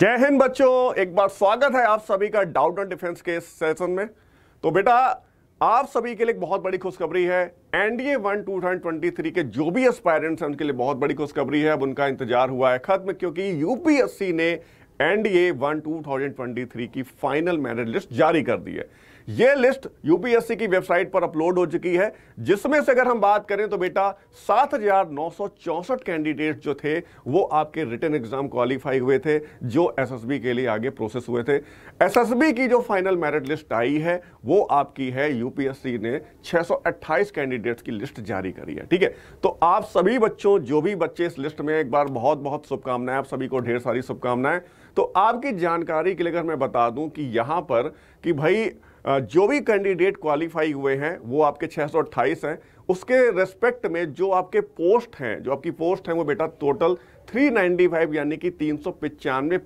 जय हिंद बच्चों एक बार स्वागत है आप सभी का डाउट एंड डिफेंस के सेशन में तो बेटा आप सभी के लिए बहुत बड़ी खुशखबरी है NDA one two thousand twenty three के जो भी एस्पायरेंट्स हैं उनके लिए बहुत बड़ी खुशखबरी है अब उनका इंतजार हुआ है खत्म क्योंकि यूपीएससी ने NDA one two thousand twenty three की फाइनल मेरिट लिस्ट जारी कर दी है ये लिस्ट यूपीएससी की वेबसाइट पर अपलोड हो चुकी है जिसमें से अगर हम बात करें तो बेटा सात कैंडिडेट जो थे वो आपके रिटर्न एग्जाम क्वालिफाई हुए थे जो एसएसबी के लिए आगे प्रोसेस हुए थे एसएसबी की जो फाइनल मेरिट लिस्ट आई है वो आपकी है यूपीएससी ने 628 कैंडिडेट्स की लिस्ट जारी करी है ठीक है तो आप सभी बच्चों जो भी बच्चे इस लिस्ट में एक बार बहुत बहुत शुभकामनाएं आप सभी को ढेर सारी शुभकामनाएं तो आपकी जानकारी के लिए अगर मैं बता दूं कि यहां पर कि भाई जो भी कैंडिडेट क्वालिफाई हुए हैं वो आपके छः हैं उसके रेस्पेक्ट में जो आपके पोस्ट हैं जो आपकी पोस्ट हैं वो बेटा टोटल 395 यानी कि तीन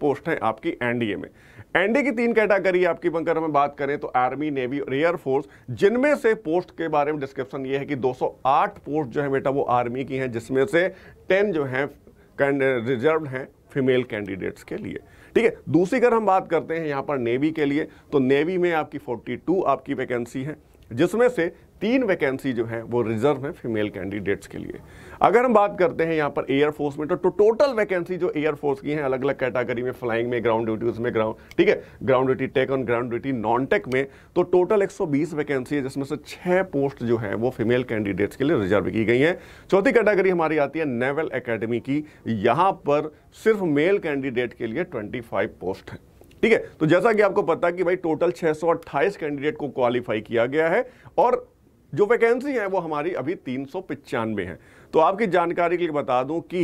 पोस्ट हैं आपकी एनडीए में एनडीए की तीन कैटेगरी आपकी बंकर हमें बात करें तो आर्मी नेवी और एयरफोर्स जिनमें से पोस्ट के बारे में डिस्क्रिप्शन ये है कि 208 पोस्ट जो है बेटा वो आर्मी की हैं जिसमें से 10 जो हैं रिजर्व हैं फीमेल कैंडिडेट्स के लिए ठीक है दूसरी अगर हम बात करते हैं यहाँ पर नेवी के लिए तो नेवी में आपकी 42 आपकी वैकेंसी है जिसमें से तीन वैकेंसी जो है वो रिजर्व है फीमेल कैंडिडेट्स के लिए अगर हम बात करते हैं यहाँ पर एयरफोर्स में तो, तो टोटल वैकेंसी जो एयरफोर्स की हैं अलग अलग कैटेगरी में फ्लाइंग में ग्राउंड ड्यूटीज में ग्राउंड ठीक है ग्राउंड ड्यूटी टेक और ग्राउंड ड्यूटी नॉन टेक में तो टोटल 120 वैकेंसी है जिसमें से छह पोस्ट जो है वो फीमेल कैंडिडेट्स के लिए रिजर्व की गई है चौथी कैटेगरी हमारी आती है नेवल अकेडमी की यहाँ पर सिर्फ मेल कैंडिडेट के लिए ट्वेंटी पोस्ट है ठीक है तो जैसा कि आपको पता कि भाई टोटल छह कैंडिडेट को क्वालिफाई किया गया है और जो वैकेंसी है वो हमारी अभी तीन सौ पिचानवे है तो आपकी जानकारी के लिए बता दूं कि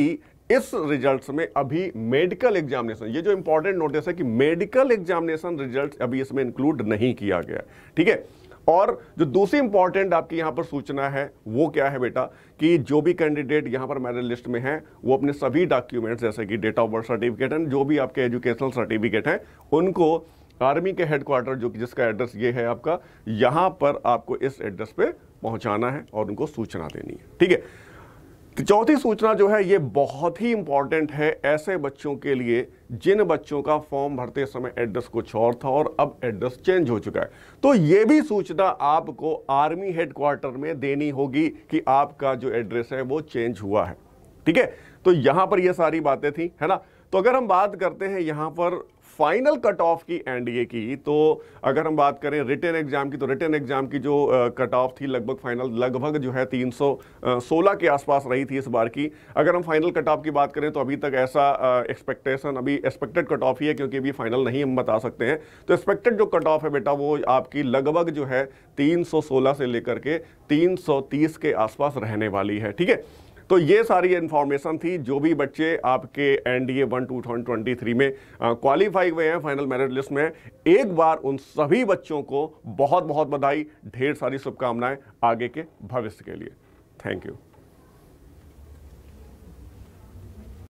इस रिजल्ट्स में अभी मेडिकल एग्जामिनेशन ये जो इंपॉर्टेंट नोटिस है कि मेडिकल एग्जामिनेशन रिजल्ट अभी इसमें इंक्लूड नहीं किया गया ठीक है और जो दूसरी इंपॉर्टेंट आपकी यहां पर सूचना है वो क्या है बेटा कि जो भी कैंडिडेट यहां पर मेरिट लिस्ट में हैं वो अपने सभी डॉक्यूमेंट्स जैसे कि date of birth certificate and जो भी आपके एजुकेशनल सर्टिफिकेट हैं उनको आर्मी के हेडक्वार्टर जो कि जिसका एड्रेस ये है आपका यहां पर आपको इस एड्रेस पे पहुंचाना है और उनको सूचना देनी है ठीक है चौथी सूचना जो है ये बहुत ही इंपॉर्टेंट है ऐसे बच्चों के लिए जिन बच्चों का फॉर्म भरते समय एड्रेस कुछ और था और अब एड्रेस चेंज हो चुका है तो ये भी सूचना आपको आर्मी हेडक्वार्टर में देनी होगी कि आपका जो एड्रेस है वो चेंज हुआ है ठीक है तो यहां पर ये सारी बातें थी है ना तो अगर हम बात करते हैं यहां पर फाइनल कट ऑफ की एनडीए की तो अगर हम बात करें रिटर्न एग्जाम की तो रिटर्न एग्जाम की जो कट ऑफ थी लगभग फाइनल लगभग जो है 316 के आसपास रही थी इस बार की अगर हम फाइनल कट ऑफ की बात करें तो अभी तक ऐसा एक्सपेक्टेशन अभी एक्सपेक्टेड कट ऑफ ही है क्योंकि अभी फाइनल नहीं हम बता सकते हैं तो एक्सपेक्टेड जो कट ऑफ है बेटा वो आपकी लगभग जो है तीन से लेकर के तीन के आसपास रहने वाली है ठीक है तो ये सारी इन्फॉर्मेशन थी जो भी बच्चे आपके N D A one two thousand twenty three में क्वालिफाई हुए हैं फाइनल मेरिट लिस्ट में एक बार उन सभी बच्चों को बहुत बहुत बधाई ढेर सारी शुभकामनाएं आगे के भविष्य के लिए थैंक यू